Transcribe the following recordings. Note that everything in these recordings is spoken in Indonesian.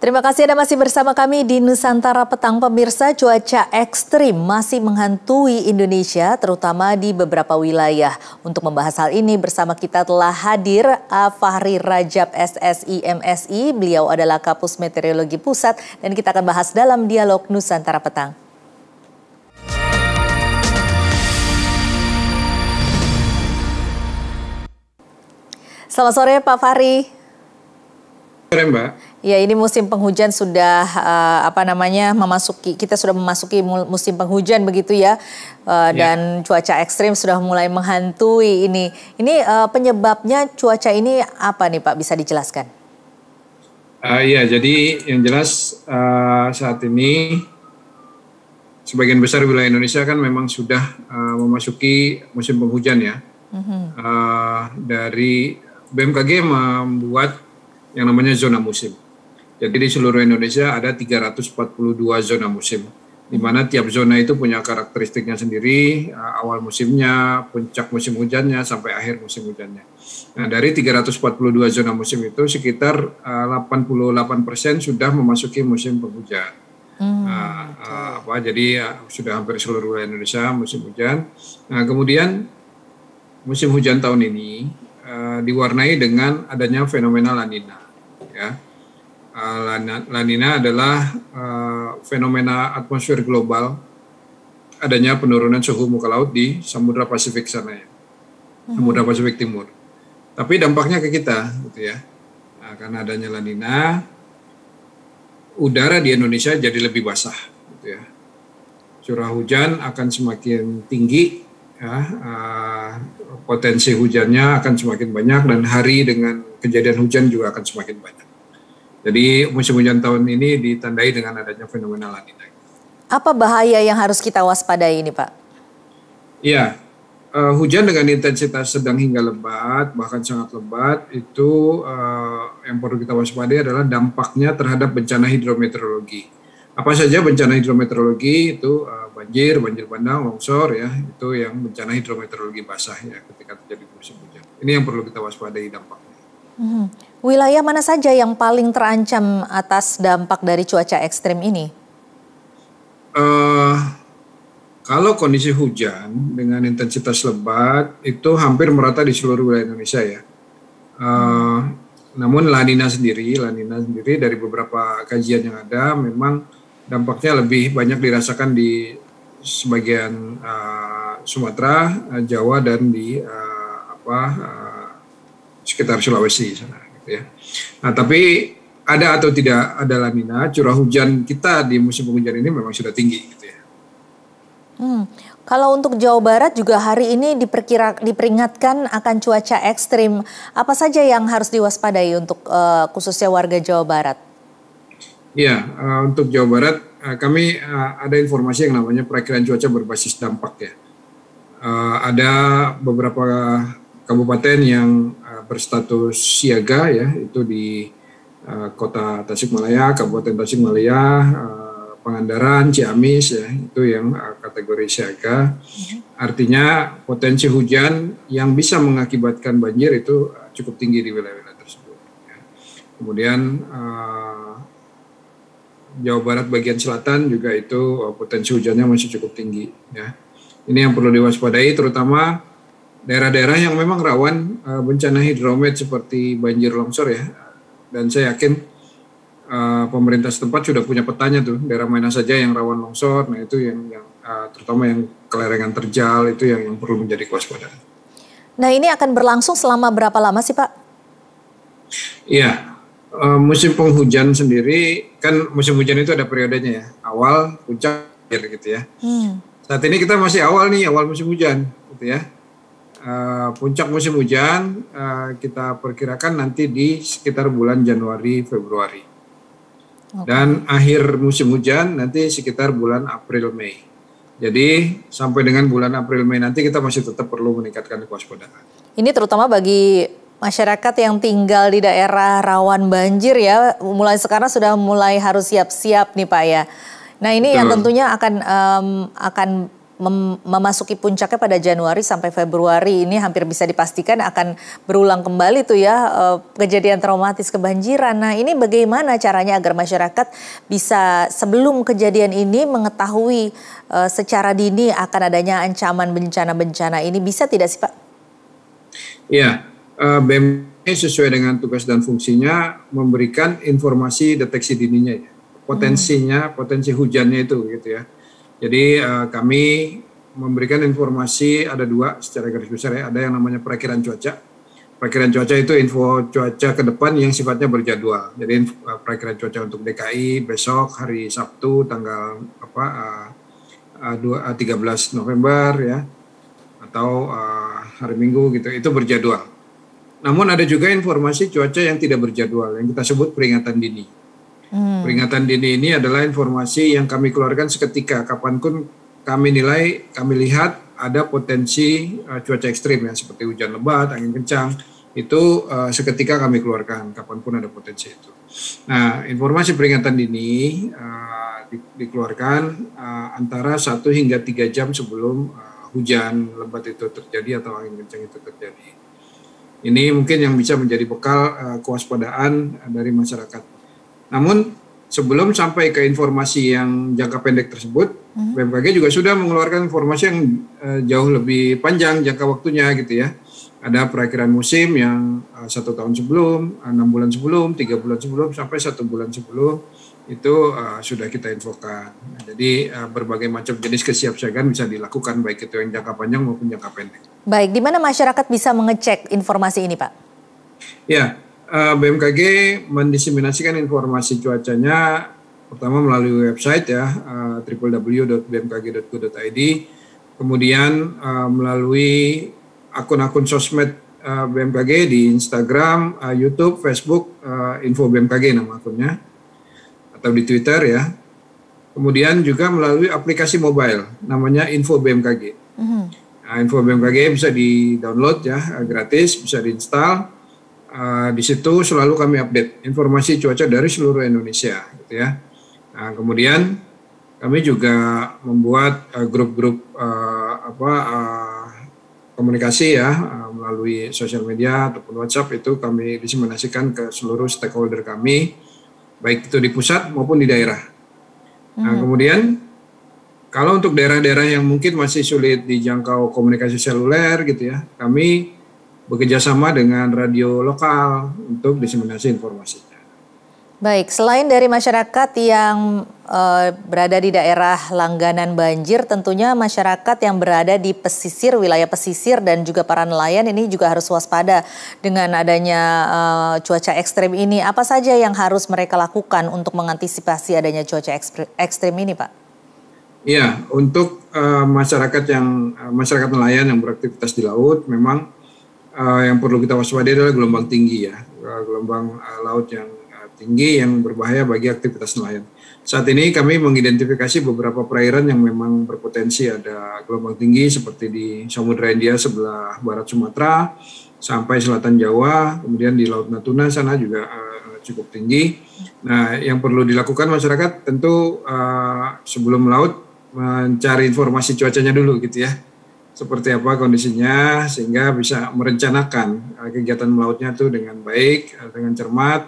Terima kasih Anda masih bersama kami di Nusantara Petang Pemirsa. Cuaca ekstrim masih menghantui Indonesia, terutama di beberapa wilayah. Untuk membahas hal ini bersama kita telah hadir A. Fahri Rajab SSI MSI. Beliau adalah Kapus Meteorologi Pusat dan kita akan bahas dalam dialog Nusantara Petang. Selamat sore Pak Fahri. Sore Mbak. Ya ini musim penghujan sudah uh, apa namanya memasuki kita sudah memasuki musim penghujan begitu ya uh, dan cuaca ekstrim sudah mulai menghantui ini ini uh, penyebabnya cuaca ini apa nih Pak bisa dijelaskan? Uh, ya jadi yang jelas uh, saat ini sebagian besar wilayah Indonesia kan memang sudah uh, memasuki musim penghujan ya mm -hmm. uh, dari BMKG membuat yang namanya zona musim. Jadi di seluruh Indonesia ada 342 zona musim, di mana tiap zona itu punya karakteristiknya sendiri, eh, awal musimnya, puncak musim hujannya, sampai akhir musim hujannya. Nah, dari 342 zona musim itu sekitar 88 eh, persen sudah memasuki musim penghujan. Hmm, nah, eh, apa, jadi ya, sudah hampir seluruh Indonesia musim hujan. Nah, kemudian musim hujan tahun ini diwarnai dengan adanya fenomena lanina, ya Eh, lanina adalah eh, fenomena atmosfer global adanya penurunan suhu muka laut di Samudra Pasifik sana ya, hmm. Samudra Pasifik Timur. Tapi dampaknya ke kita, gitu ya, nah, karena adanya lanina, udara di Indonesia jadi lebih basah, gitu ya. Curah hujan akan semakin tinggi, ya, eh, potensi hujannya akan semakin banyak dan hari dengan kejadian hujan juga akan semakin banyak. Jadi musim hujan tahun ini ditandai dengan adanya fenomena lanina. Apa bahaya yang harus kita waspadai ini, Pak? Iya, uh, hujan dengan intensitas sedang hingga lebat, bahkan sangat lebat, itu uh, yang perlu kita waspadai adalah dampaknya terhadap bencana hidrometeorologi. Apa saja bencana hidrometeorologi itu uh, banjir, banjir bandang, longsor ya, itu yang bencana hidrometeorologi basah ya ketika terjadi musim hujan. Ini yang perlu kita waspadai dampaknya. Mm -hmm. Wilayah mana saja yang paling terancam atas dampak dari cuaca ekstrim ini? Uh, kalau kondisi hujan dengan intensitas lebat itu hampir merata di seluruh wilayah Indonesia ya. Uh, namun lanina sendiri, lanina sendiri dari beberapa kajian yang ada memang dampaknya lebih banyak dirasakan di sebagian uh, Sumatera, Jawa dan di uh, apa uh, sekitar Sulawesi sana. Gitu ya. Nah, tapi ada atau tidak ada lamina, curah hujan kita di musim penghujan ini memang sudah tinggi gitu ya. Hmm. Kalau untuk Jawa Barat juga hari ini diperkira diperingatkan akan cuaca ekstrim. Apa saja yang harus diwaspadai untuk uh, khususnya warga Jawa Barat? Ya, uh, untuk Jawa Barat uh, kami uh, ada informasi yang namanya perakiran cuaca berbasis dampak ya. Uh, ada beberapa kabupaten yang berstatus siaga ya itu di uh, kota Tasikmalaya, Kabupaten Tasikmalaya, uh, Pangandaran, Ciamis ya itu yang uh, kategori siaga. Iya. Artinya potensi hujan yang bisa mengakibatkan banjir itu cukup tinggi di wilayah-wilayah tersebut. Ya. Kemudian uh, Jawa Barat bagian selatan juga itu potensi hujannya masih cukup tinggi ya. Ini yang perlu diwaspadai terutama daerah-daerah yang memang rawan uh, bencana hidromet seperti banjir longsor ya. Dan saya yakin uh, pemerintah setempat sudah punya petanya tuh daerah mana saja yang rawan longsor. Nah itu yang, yang uh, terutama yang kelerengan terjal itu yang, yang perlu menjadi kewaspadaan. Nah ini akan berlangsung selama berapa lama sih Pak? Iya, uh, musim penghujan sendiri kan musim hujan itu ada periodenya ya awal puncak akhir gitu ya. Hmm. Saat ini kita masih awal nih awal musim hujan gitu ya Eh, puncak musim hujan uh, kita perkirakan nanti di sekitar bulan Januari Februari. Okay. Dan akhir musim hujan nanti sekitar bulan April Mei. Jadi sampai dengan bulan April Mei nanti kita masih tetap perlu meningkatkan kewaspadaan. Ini terutama bagi masyarakat yang tinggal di daerah rawan banjir ya, mulai sekarang sudah mulai harus siap-siap nih Pak ya. Nah ini Betul. yang tentunya akan um, akan mem memasuki puncaknya pada Januari sampai Februari ini hampir bisa dipastikan akan berulang kembali tuh ya eh, kejadian traumatis kebanjiran. Nah ini bagaimana caranya agar masyarakat bisa sebelum kejadian ini mengetahui eh, secara dini akan adanya ancaman bencana-bencana ini bisa tidak sih Pak? Ya, eh, BMKG sesuai dengan tugas dan fungsinya memberikan informasi deteksi dininya ya hmm. potensinya, potensi hujannya itu gitu ya. Jadi uh, kami memberikan informasi ada dua secara garis besar ya. Ada yang namanya perakiran cuaca. Perakiran cuaca itu info cuaca ke depan yang sifatnya berjadwal. Jadi info, uh, eh, perakiran cuaca untuk DKI besok hari Sabtu tanggal apa uh, uh, dua, uh, 13 November ya atau uh, hari Minggu gitu. Itu berjadwal. Namun ada juga informasi cuaca yang tidak berjadwal yang kita sebut peringatan dini. Hmm. Peringatan dini ini adalah informasi yang kami keluarkan seketika, kapanpun kami nilai, kami lihat ada potensi uh, cuaca ekstrim ya, seperti hujan lebat, angin kencang, itu uh, seketika kami keluarkan, kapanpun ada potensi itu. Nah, informasi peringatan dini uh, di, dikeluarkan uh, antara 1 hingga 3 jam sebelum uh, hujan lebat itu terjadi atau angin kencang itu terjadi. Ini mungkin yang bisa menjadi bekal uh, kewaspadaan uh, dari masyarakat. Namun sebelum sampai ke informasi yang jangka pendek tersebut, hmm. BMKG juga sudah mengeluarkan informasi yang uh, jauh lebih panjang jangka waktunya gitu ya. Ada perakhiran musim yang uh, satu tahun sebelum, eh, enam bulan sebelum, tiga bulan sebelum, sampai satu bulan sebelum itu uh, sudah kita infokan. Nah, jadi uh, berbagai macam jenis kesiapsiagaan bisa dilakukan baik itu yang jangka panjang maupun jangka pendek. Baik, di mana masyarakat bisa mengecek informasi ini, Pak? Ya, Eh, BMKG mendiseminasikan informasi cuacanya pertama melalui website ya eh, www.bmkg.go.id kemudian eh, melalui akun-akun sosmed BMKG di Instagram, YouTube, Facebook, info BMKG nama akunnya atau di Twitter ya. Kemudian juga melalui aplikasi mobile namanya Info BMKG. Mm -hmm. info BMKG bisa di download ya gratis, bisa diinstal Ah, di situ selalu kami update informasi cuaca dari seluruh Indonesia, gitu ya. Nah, kemudian kami juga membuat eh, grup-grup uh, uh, uh, komunikasi ya uh, melalui sosial media ataupun WhatsApp itu kami diseminasikan ke seluruh stakeholder kami, baik itu di pusat maupun di daerah. Nah, hmm. kemudian kalau untuk daerah-daerah yang mungkin masih sulit dijangkau komunikasi seluler gitu ya, kami bekerjasama dengan radio lokal untuk diseminasi informasinya. Baik, selain dari masyarakat yang e, berada di daerah langganan banjir, tentunya masyarakat yang berada di pesisir, wilayah pesisir dan juga para nelayan ini juga harus waspada dengan adanya e, cuaca ekstrim ini. Apa saja yang harus mereka lakukan untuk mengantisipasi adanya cuaca ekstrim ini, Pak? Ya, untuk uh, masyarakat yang masyarakat nelayan yang beraktivitas di laut, memang uh, yang perlu kita waspadai adalah gelombang tinggi ya, eh, gelombang uh, laut yang uh, tinggi yang berbahaya bagi aktivitas nelayan. Saat ini kami mengidentifikasi beberapa perairan yang memang berpotensi ada gelombang tinggi seperti di Samudra India sebelah barat Sumatera sampai selatan Jawa, kemudian di Laut Natuna sana juga uh, cukup tinggi. Nah, yang perlu dilakukan masyarakat tentu uh, sebelum laut mencari informasi cuacanya dulu gitu ya seperti apa kondisinya sehingga bisa merencanakan eh, kegiatan melautnya itu dengan baik, eh, dengan cermat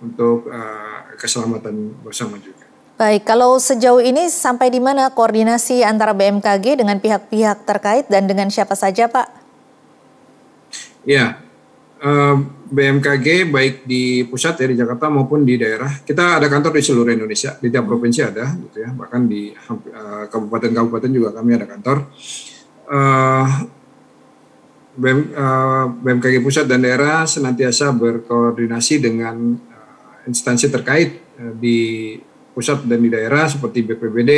untuk eh, keselamatan bersama juga. Baik, kalau sejauh ini sampai di mana koordinasi antara BMKG dengan pihak-pihak terkait dan dengan siapa saja, Pak? Ya, BMKG baik di pusat ya di Jakarta maupun di daerah. Kita ada kantor di seluruh Indonesia, di tiap provinsi ada, gitu ya. Bahkan di kabupaten-kabupaten juga kami ada kantor. BM, uh, eh, BMKG eh, pusat dan daerah senantiasa berkoordinasi dengan eh, instansi terkait di pusat dan di daerah seperti BPBD,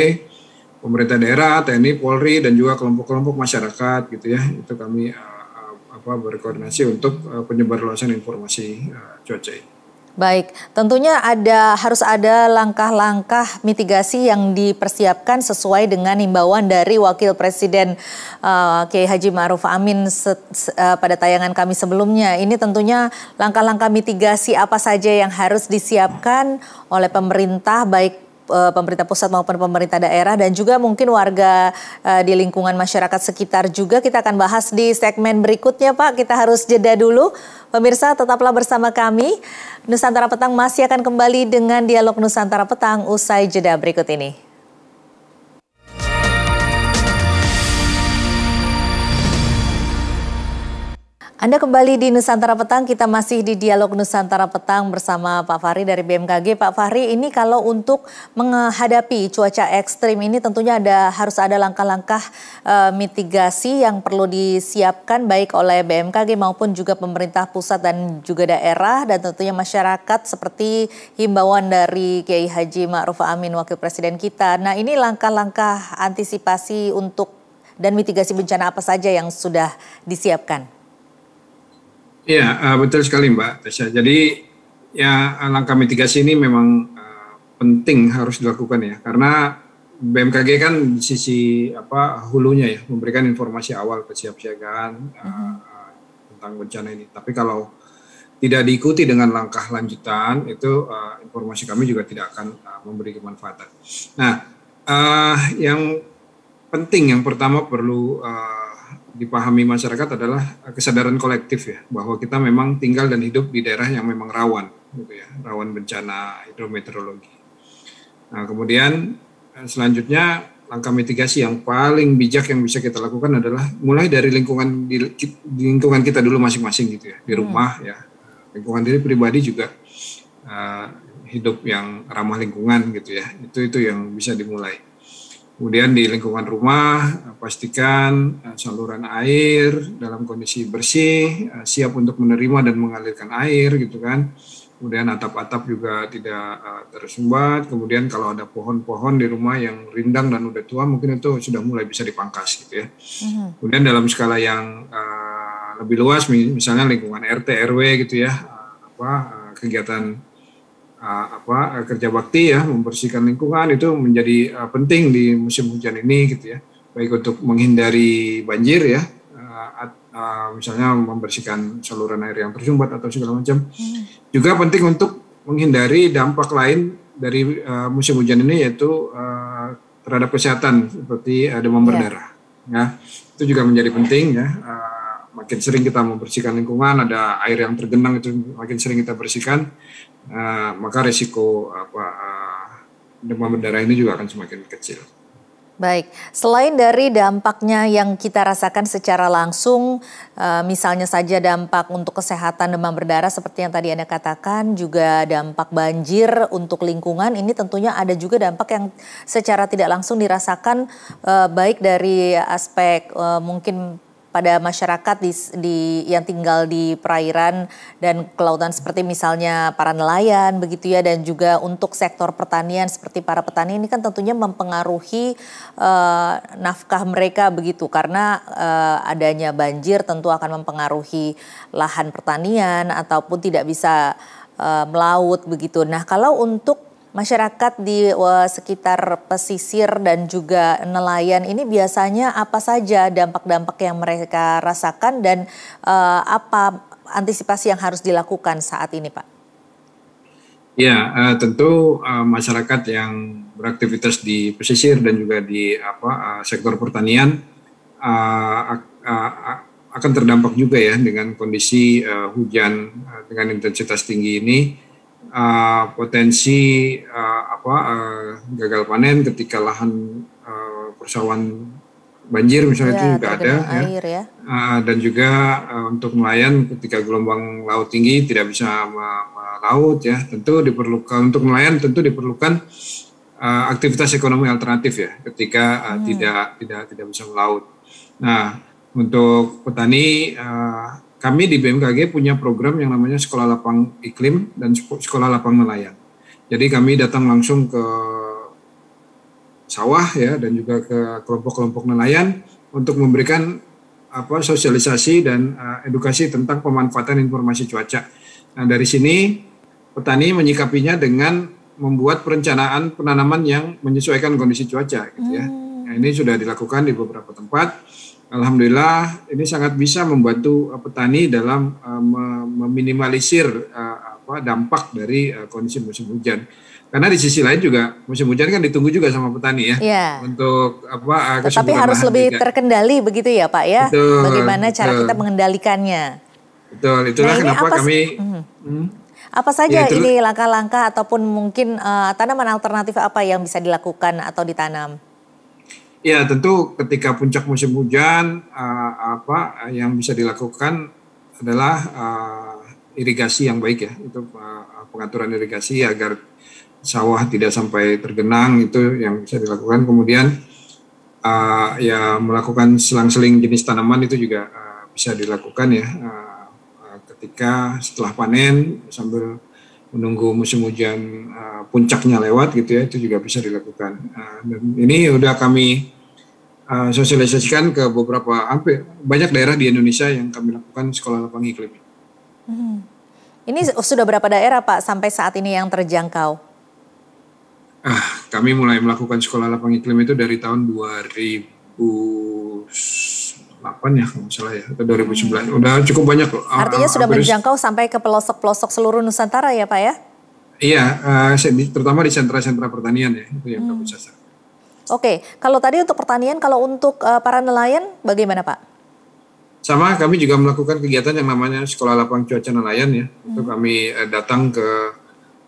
pemerintah daerah, TNI, Polri dan juga kelompok-kelompok masyarakat gitu ya. Itu kami uh, apa berkoordinasi untuk uh, penyebar luasan informasi uh, cuaca ini. Baik, tentunya ada harus ada langkah-langkah mitigasi yang dipersiapkan sesuai dengan himbauan dari Wakil Presiden uh, Kiai Haji Ma'ruf Amin set, uh, pada tayangan kami sebelumnya. Ini tentunya langkah-langkah mitigasi apa saja yang harus disiapkan oleh pemerintah baik Eh, pemerintah pusat maupun pemerintah daerah dan juga mungkin warga eh, di lingkungan masyarakat sekitar juga kita akan bahas di segmen berikutnya Pak. Kita harus jeda dulu. Pemirsa tetaplah bersama kami. Nusantara Petang masih akan kembali dengan dialog Nusantara Petang usai jeda berikut ini. Anda kembali di Nusantara Petang, kita masih di Dialog Nusantara Petang bersama Pak Fahri dari BMKG. Pak Fahri, ini kalau untuk menghadapi cuaca ekstrim ini tentunya ada harus ada langkah-langkah e, mitigasi yang perlu disiapkan baik oleh BMKG maupun juga pemerintah pusat dan juga daerah dan tentunya masyarakat seperti himbauan dari Kiai Haji Ma'ruf Amin Wakil Presiden kita. Nah ini langkah-langkah antisipasi untuk dan mitigasi bencana apa saja yang sudah disiapkan? Ya betul sekali Mbak Tasya. Jadi ya langkah mitigasi ini memang eh, penting harus dilakukan ya, karena BMKG kan di sisi apa hulunya ya memberikan informasi awal kesiapsiagaan mm eh, -hmm. tentang bencana ini. Tapi kalau tidak diikuti dengan langkah lanjutan itu informasi kami juga tidak akan uh, memberi kemanfaatan. Nah, yang penting yang pertama perlu uh, dipahami masyarakat adalah eh, kesadaran kolektif ya bahwa kita memang tinggal dan hidup di daerah yang memang rawan gitu ya rawan bencana hidrometeorologi. Nah kemudian eh, selanjutnya langkah mitigasi yang paling bijak yang bisa kita lakukan adalah mulai dari lingkungan di, lingkungan kita dulu masing-masing gitu ya di hmm. rumah ya lingkungan diri pribadi juga uh, hidup yang ramah lingkungan gitu ya itu itu yang bisa dimulai Kemudian di lingkungan rumah pastikan eh, saluran air dalam kondisi bersih, eh, siap untuk menerima dan mengalirkan air gitu kan. Kemudian atap-atap juga tidak eh, tersumbat. Kemudian kalau ada pohon-pohon di rumah yang rindang dan udah tua mungkin itu sudah mulai bisa dipangkas gitu ya. Mhm. Kemudian dalam skala yang lebih luas misalnya lingkungan RT RW gitu ya, apa kegiatan Eh, apa eh, kerja bakti ya membersihkan lingkungan itu menjadi eh, penting di musim hujan ini gitu ya baik untuk menghindari banjir ya misalnya membersihkan saluran air yang tersumbat atau segala macam hmm. juga penting untuk menghindari dampak lain dari musim hujan ini yaitu terhadap kesehatan seperti ada demam iya. ya itu juga menjadi penting ya makin sering kita membersihkan lingkungan ada air yang tergenang itu makin sering kita bersihkan uh, maka risiko apa uh, demam berdarah ini juga akan semakin kecil. Baik, selain dari dampaknya yang kita rasakan secara langsung, eh, misalnya saja dampak untuk kesehatan demam berdarah seperti yang tadi Anda katakan, juga dampak banjir untuk lingkungan, ini tentunya ada juga dampak yang secara tidak langsung dirasakan baik dari aspek mungkin pada masyarakat di, di yang tinggal di perairan dan kelautan seperti misalnya para nelayan begitu ya dan juga untuk sektor pertanian seperti para petani ini kan tentunya mempengaruhi uh, nafkah mereka begitu karena uh, adanya banjir tentu akan mempengaruhi lahan pertanian ataupun tidak bisa uh, melaut begitu. Nah, kalau untuk Masyarakat di eh, sekitar pesisir dan juga nelayan ini biasanya apa saja dampak-dampak yang mereka rasakan dan uh, apa antisipasi yang harus dilakukan saat ini, Pak? Ya, uh, tentu uh, masyarakat yang beraktivitas di pesisir dan juga di apa uh, sektor pertanian uh, uh, akan terdampak juga ya dengan kondisi uh, hujan uh, dengan intensitas tinggi ini uh, potensi uh, apa uh, gagal panen ketika lahan uh, persawahan banjir misalnya iya, ya, itu juga ada air, ya. Uh, dan juga uh, untuk nelayan ketika gelombang laut tinggi tidak bisa melaut ya tentu diperlukan untuk nelayan tentu diperlukan uh, aktivitas ekonomi alternatif ya ketika uh, hmm. tidak tidak tidak bisa melaut. Nah untuk petani uh, kami di BMKG punya program yang namanya Sekolah Lapang Iklim dan Sekolah Lapang Nelayan. Jadi kami datang langsung ke sawah ya dan juga ke kelompok-kelompok nelayan untuk memberikan apa sosialisasi dan uh, edukasi tentang pemanfaatan informasi cuaca. Nah, dari sini petani menyikapinya dengan membuat perencanaan penanaman yang menyesuaikan kondisi cuaca gitu ya. Hmm. Nah, ini sudah dilakukan di beberapa tempat Alhamdulillah ini sangat bisa membantu eh, petani dalam eh, meminimalisir eh, dampak dari kondisi musim hujan. Karena di sisi lain juga musim hujan kan ditunggu juga sama petani ya, ya. untuk apa? Tapi harus lebih juga. terkendali begitu ya Pak ya. Betul, Bagaimana betul. cara kita mengendalikannya? Betul, itulah nah, kenapa apa, kami. Mhm. Hmm. apa saja ya, ini langkah-langkah ataupun mungkin uh, tanaman alternatif apa yang bisa dilakukan atau ditanam? Ya tentu ketika puncak musim hujan uh, apa yang bisa dilakukan adalah uh, irigasi yang baik ya itu uh, pengaturan irigasi agar sawah tidak sampai tergenang itu yang bisa dilakukan kemudian uh, ya melakukan selang-seling jenis tanaman itu juga uh, bisa dilakukan ya uh, ketika setelah panen sambil menunggu musim hujan uh, puncaknya lewat gitu ya itu juga bisa dilakukan uh, dan ini udah kami uh, sosialisasikan ke beberapa hampir banyak daerah di Indonesia yang kami lakukan sekolah lapang iklim hmm. ini sudah berapa daerah pak sampai saat ini yang terjangkau ah kami mulai melakukan sekolah lapang iklim itu dari tahun 2000 2008 ya kalau salah ya atau 2009 hmm. udah cukup banyak loh. Artinya uh, sudah menjangkau sampai ke pelosok-pelosok seluruh Nusantara ya Pak ya? Iya, uh, terutama di sentra-sentra pertanian ya itu yang hmm. kami sasar. Oke, kalau tadi untuk pertanian, kalau untuk uh, para nelayan bagaimana Pak? Sama, kami juga melakukan kegiatan yang namanya Sekolah Lapang Cuaca Nelayan ya. Hmm. Itu kami uh, datang ke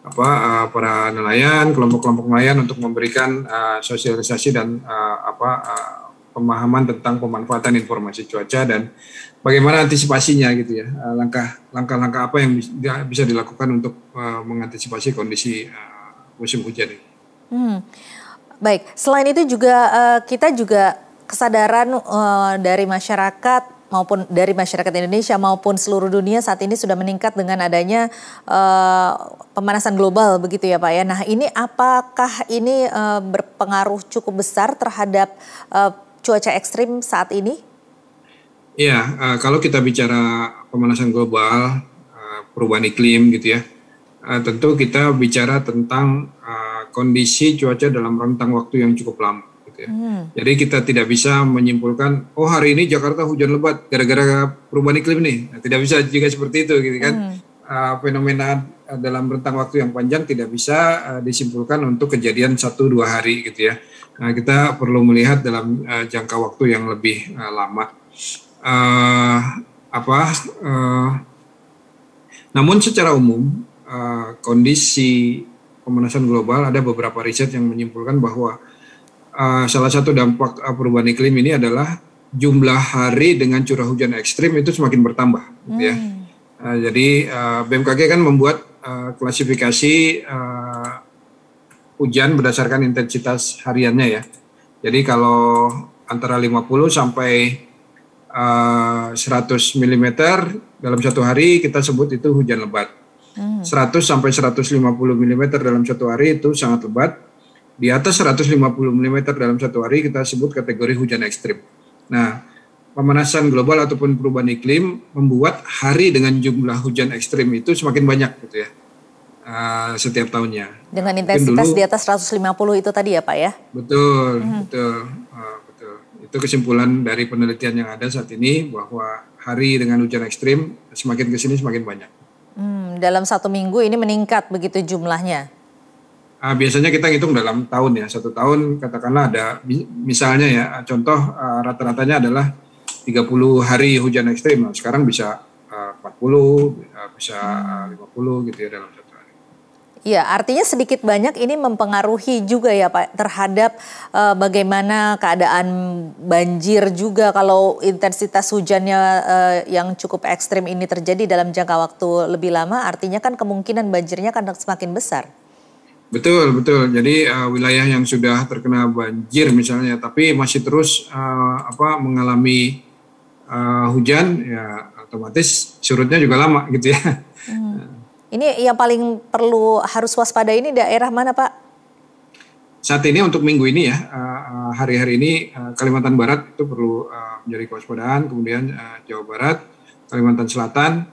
apa uh, para nelayan, kelompok-kelompok nelayan untuk memberikan uh, sosialisasi dan uh, apa uh, pemahaman tentang pemanfaatan informasi cuaca dan bagaimana antisipasinya gitu ya eh, langkah langkah langkah apa yang bisa dilakukan untuk eh, mengantisipasi kondisi eh, musim hujan ini. Hmm. Baik, selain itu juga kita juga kesadaran dari masyarakat maupun dari masyarakat Indonesia maupun seluruh dunia saat ini sudah meningkat dengan adanya uh, pemanasan global begitu ya Pak ya. Nah ini apakah ini uh, berpengaruh cukup besar terhadap uh, cuaca ekstrim saat ini? Ya, uh, kalau kita bicara pemanasan global, uh, perubahan iklim gitu ya, uh, tentu kita bicara tentang uh, kondisi cuaca dalam rentang waktu yang cukup lama. Gitu ya. hmm. Jadi kita tidak bisa menyimpulkan, oh hari ini Jakarta hujan lebat gara-gara perubahan iklim nih. Nah, tidak bisa juga seperti itu, gitu kan? Hmm. Uh, fenomena dalam rentang waktu yang panjang tidak bisa uh, disimpulkan untuk kejadian satu dua hari gitu ya. Nah, kita perlu melihat dalam uh, jangka waktu yang lebih uh, lama. Uh, apa? Uh, namun secara umum uh, kondisi pemanasan global ada beberapa riset yang menyimpulkan bahwa uh, salah satu dampak uh, perubahan iklim ini adalah jumlah hari dengan curah hujan ekstrim itu semakin bertambah, gitu ya. hmm. ya. Uh, jadi uh, BMKG kan membuat uh, klasifikasi uh, hujan berdasarkan intensitas hariannya ya. Jadi kalau antara 50 sampai uh, 100 mm dalam satu hari kita sebut itu hujan lebat. 100 hmm. sampai 150 mm dalam satu hari itu sangat lebat. Di atas 150 mm dalam satu hari kita sebut kategori hujan ekstrim. Nah, pemanasan global ataupun perubahan iklim membuat hari dengan jumlah hujan ekstrim itu semakin banyak gitu ya uh, setiap tahunnya. Dengan intensitas dulu, di atas 150 itu tadi ya Pak ya? Betul, hmm. betul, uh, betul. Itu kesimpulan dari penelitian yang ada saat ini bahwa hari dengan hujan ekstrim semakin ke sini semakin banyak. Hmm, dalam satu minggu ini meningkat begitu jumlahnya? Uh, biasanya kita ngitung dalam tahun ya, satu tahun katakanlah ada misalnya ya, ah, contoh uh, rata-ratanya adalah 30 hari hujan ekstrim, nah, sekarang bisa empat 40, bisa 50 gitu ya dalam Ya, artinya sedikit banyak ini mempengaruhi juga ya Pak terhadap uh, bagaimana keadaan banjir juga kalau intensitas hujannya uh, yang cukup ekstrim ini terjadi dalam jangka waktu lebih lama, artinya kan kemungkinan banjirnya akan semakin besar. Betul, betul. Jadi uh, wilayah yang sudah terkena banjir misalnya, tapi masih terus uh, apa mengalami uh, hujan, ya otomatis surutnya juga lama gitu ya. Ini yang paling perlu harus waspada ini daerah mana Pak? Saat ini untuk minggu ini ya, eh, eh, hari-hari ini eh, Kalimantan Barat itu perlu menjadi kewaspadaan, kemudian Jawa Barat, Kalimantan Selatan,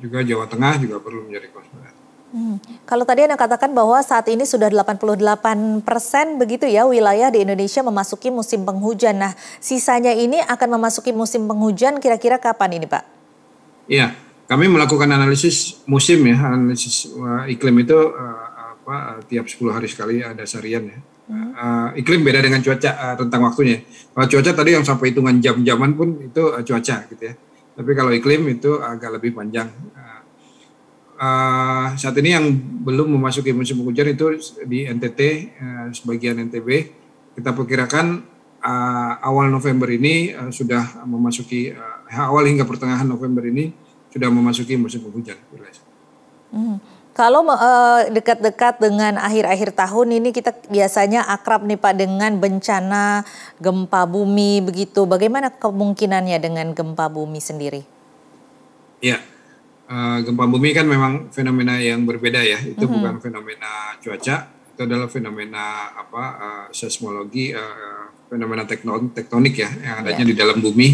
juga Jawa Tengah juga perlu menjadi kewaspadaan. Hmm. Kalau tadi Anda katakan bahwa saat ini sudah 88 persen begitu ya wilayah di Indonesia memasuki musim penghujan. Nah sisanya ini akan memasuki musim penghujan kira-kira kapan ini Pak? Iya, kami melakukan analisis musim ya, analisis uh, iklim itu uh, apa, uh, tiap 10 hari sekali ada sarian ya. Uh, iklim beda dengan cuaca uh, tentang waktunya. Kalau cuaca tadi yang sampai hitungan jam-jaman pun itu uh, cuaca gitu ya. Tapi kalau iklim itu agak lebih panjang. Uh, uh, saat ini yang belum memasuki musim penghujan itu di NTT, uh, sebagian NTB, kita perkirakan uh, awal November ini uh, sudah memasuki uh, awal hingga pertengahan November ini sudah memasuki musim penghujan hmm. Kalau eh, dekat-dekat dengan akhir-akhir tahun ini kita biasanya akrab nih Pak dengan bencana gempa bumi begitu. Bagaimana kemungkinannya dengan gempa bumi sendiri? Ya, eh, gempa bumi kan memang fenomena yang berbeda ya. Itu -hmm. bukan fenomena cuaca, itu adalah fenomena apa uh, seismologi, uh, fenomena tekton tektonik ya yang adanya yeah. di dalam bumi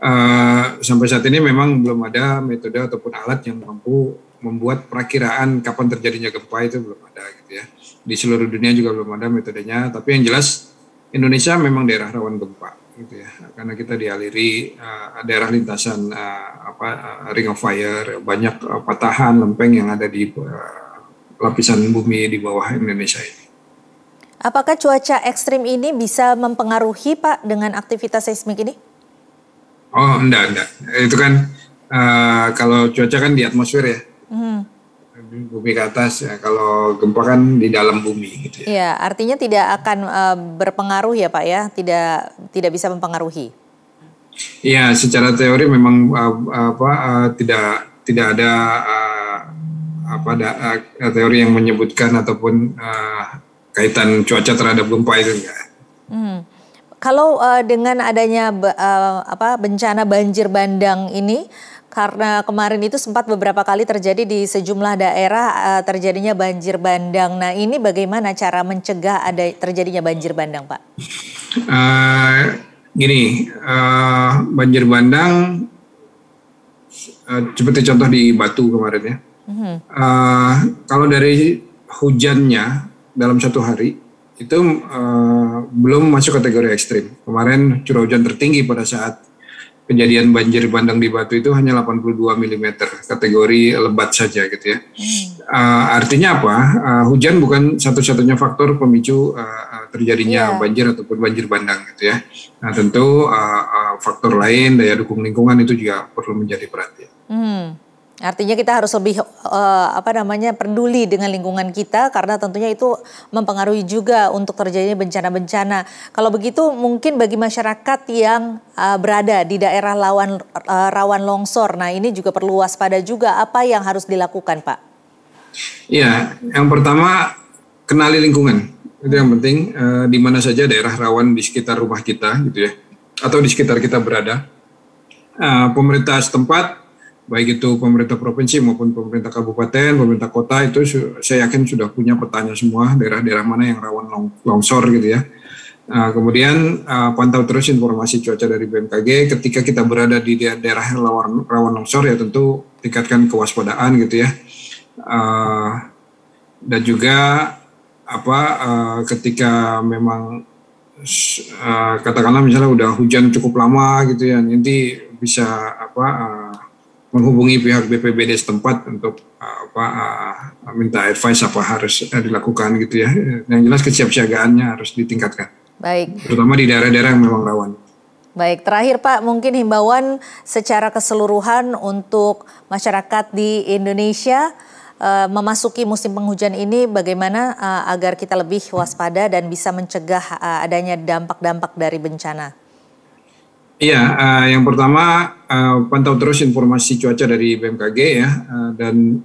Eh, sampai saat ini memang belum ada metode ataupun alat yang mampu membuat perakiraan kapan terjadinya gempa itu belum ada gitu ya. Di seluruh dunia juga belum ada metodenya, tapi yang jelas Indonesia memang daerah rawan gempa gitu ya. Karena kita dialiri uh, daerah lintasan uh, apa uh, ring of fire, banyak uh, patahan lempeng yang ada di uh, lapisan bumi di bawah Indonesia ini. Apakah cuaca ekstrim ini bisa mempengaruhi Pak dengan aktivitas seismik ini? Oh, enggak, enggak. Itu kan uh, kalau cuaca kan di atmosfer ya. Hmm. Bumi ke atas ya. Kalau gempa kan di dalam bumi gitu ya. Iya, artinya tidak akan uh, berpengaruh ya, Pak ya. Tidak tidak bisa mempengaruhi. Iya, secara teori memang uh, apa uh, tidak tidak ada uh, apa da, uh, teori yang menyebutkan ataupun uh, kaitan cuaca terhadap gempa itu enggak. Hmm. Kalau uh, dengan adanya uh, apa bencana banjir bandang ini karena kemarin itu sempat beberapa kali terjadi di sejumlah daerah uh, terjadinya banjir bandang. Nah, ini bagaimana cara mencegah ada terjadinya banjir bandang, Pak? Uh, gini, uh, banjir bandang uh, seperti contoh di Batu kemarin ya. Uh, kalau dari hujannya dalam satu hari itu uh, belum masuk kategori ekstrim. Kemarin curah hujan tertinggi pada saat kejadian banjir bandang di Batu itu hanya 82 mm, kategori lebat saja gitu ya. Uh, artinya apa? Uh, hujan bukan satu-satunya faktor pemicu uh, terjadinya yeah. banjir ataupun banjir bandang gitu ya. Nah tentu uh, uh, faktor lain daya dukung lingkungan itu juga perlu menjadi perhatian. Hmm. Artinya kita harus lebih uh, apa namanya peduli dengan lingkungan kita karena tentunya itu mempengaruhi juga untuk terjadinya bencana-bencana. Kalau begitu mungkin bagi masyarakat yang uh, berada di daerah lawan uh, rawan longsor, nah ini juga perlu waspada juga apa yang harus dilakukan, Pak? Ya, yang pertama kenali lingkungan itu yang penting uh, di mana saja daerah rawan di sekitar rumah kita gitu ya atau di sekitar kita berada. Uh, pemerintah setempat baik itu pemerintah provinsi maupun pemerintah kabupaten, pemerintah kota itu saya yakin sudah punya petanya semua daerah-daerah mana yang rawan long, longsor gitu ya. Nah, kemudian uh, pantau terus informasi cuaca dari BMKG. Ketika kita berada di daerah yang rawan, rawan longsor ya tentu tingkatkan kewaspadaan gitu ya. Uh, dan juga apa uh, ketika memang uh, katakanlah misalnya udah hujan cukup lama gitu ya nanti bisa apa uh, menghubungi pihak BPBD setempat untuk uh, apa uh, minta advice apa harus uh, dilakukan gitu ya. Yang jelas kesiapsiagaannya harus ditingkatkan. Baik. Terutama di daerah-daerah yang memang rawan. Baik, terakhir Pak, mungkin himbauan secara keseluruhan untuk masyarakat di Indonesia memasuki musim penghujan ini bagaimana agar kita lebih waspada dan bisa mencegah adanya dampak-dampak dari bencana? Iya, uh, yang pertama uh, pantau terus informasi cuaca dari BMKG ya uh, dan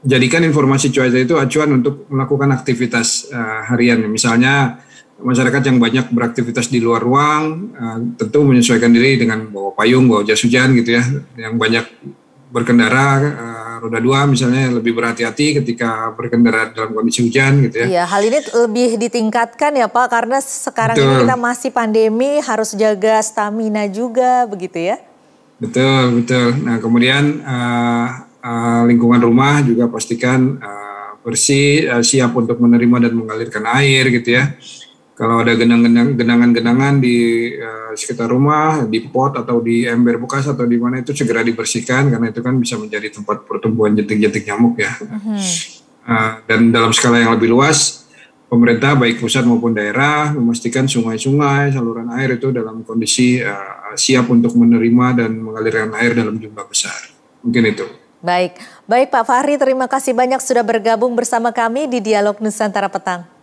jadikan informasi cuaca itu acuan untuk melakukan aktivitas uh, harian. Misalnya masyarakat yang banyak beraktivitas di luar ruang uh, tentu menyesuaikan diri dengan bawa payung, bawa jas hujan gitu ya. Yang banyak berkendara uh, roda dua misalnya lebih berhati-hati ketika berkendara dalam kondisi hujan gitu ya. Iya, hal ini lebih ditingkatkan ya Pak karena sekarang Betul. ini kita masih pandemi harus jaga stamina juga begitu ya. Betul, betul. Nah, kemudian uh, uh, lingkungan rumah juga pastikan uh, bersih, uh, siap untuk menerima dan mengalirkan air gitu ya. Kalau ada genangan-genangan di uh, sekitar rumah, di pot atau di ember bekas atau di mana itu segera dibersihkan karena itu kan bisa menjadi tempat pertumbuhan jentik-jentik nyamuk ya. Mm-hmm. Uh, dan dalam skala yang lebih luas, pemerintah baik pusat maupun daerah memastikan sungai-sungai, saluran air itu dalam kondisi uh, siap untuk menerima dan mengalirkan air dalam jumlah besar. Mungkin itu. Baik, baik Pak Fahri, terima kasih banyak sudah bergabung bersama kami di Dialog Nusantara Petang.